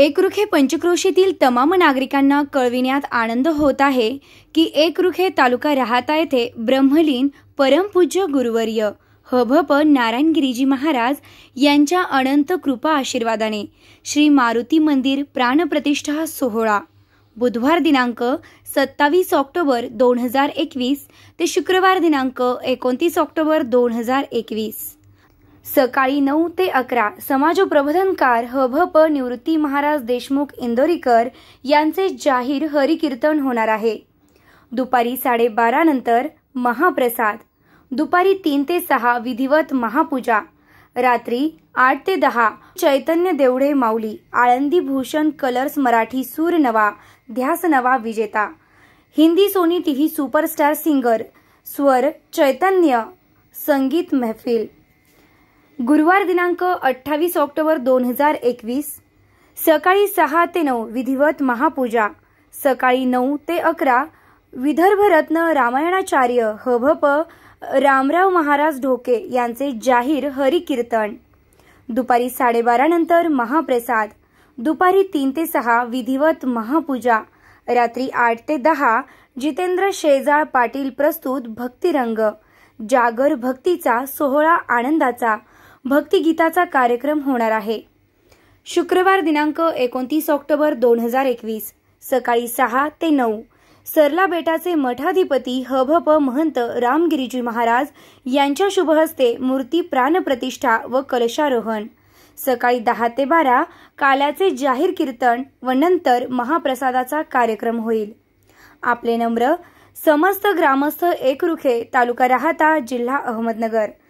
एक रुखे पंचक्रोशीतील तमाम नागरिकांना कळविण्यात आनंद होत आहे की रुखे तालुका राहता येथे ब्रह्मलीन परमपूज्य गुरुवर्य हभप नारायणगिरीजी महाराज यांच्या अनंत कृपा आशीर्वादाने श्री मारुती मंदिर प्राणप्रतिष्ठा सोहळा बुधवार दिनांक सत्तावीस ऑक्टोबर दोन हजार एकवीस ते शुक्रवार दिनांक एकोणतीस ऑक्टोबर दोन हजार एकवीस सकाळी नऊ ते अकरा भ प निवृत्ती महाराज देशमुख इंदोरीकर यांचे जाहीर हरिकीर्तन होणार आहे दुपारी साडेबारा नंतर महाप्रसाद दुपारी तीन ते सहा विधिवत महापूजा रात्री आठ ते दहा चैतन्य देवडे माऊली आळंदी भूषण कलर्स मराठी सूर नवा ध्यास नवा विजेता Hindi Sony TV superstar singer स्वर चैतन्य संगीत महफिल गुरुवार दिनांक अठ्ठावीस ऑक्टोबर दोन हजार एकवीस सकाळी सहा ते नऊ विधिवत महापूजा सकाळी नऊ ते अकरा रत्न रामायणाचार्य हभप रामराव महाराज ढोके यांचे जाहीर हरिकीर्तन दुपारी साडेबारा नंतर महाप्रसाद दुपारी तीन ते सहा विधिवत महापूजा रात्री आठ ते दहा जितेंद्र शेजाळ पाटील प्रस्तुत भक्तिरंग जागर भक्तीचा सोहळा आनंदाचा भक्तिगीताचा कार्यक्रम होणार आहे शुक्रवार दिनांक एकोणतीस ऑक्टोबर दोन हजार एकवीस सकाळी सहा ते नऊ सरला बेटाचे मठाधिपती हभप महंत रामगिरीजी महाराज यांच्या शुभहस्ते मूर्ती प्राणप्रतिष्ठा व कलशारोहण सकाळी दहा ते बारा काल्याचे जाहीर कीर्तन व नंतर महाप्रसादाचा कार्यक्रम होईल आपले नम्र समस्त ग्रामस्थ एकरुखे तालुका राहता जिल्हा अहमदनगर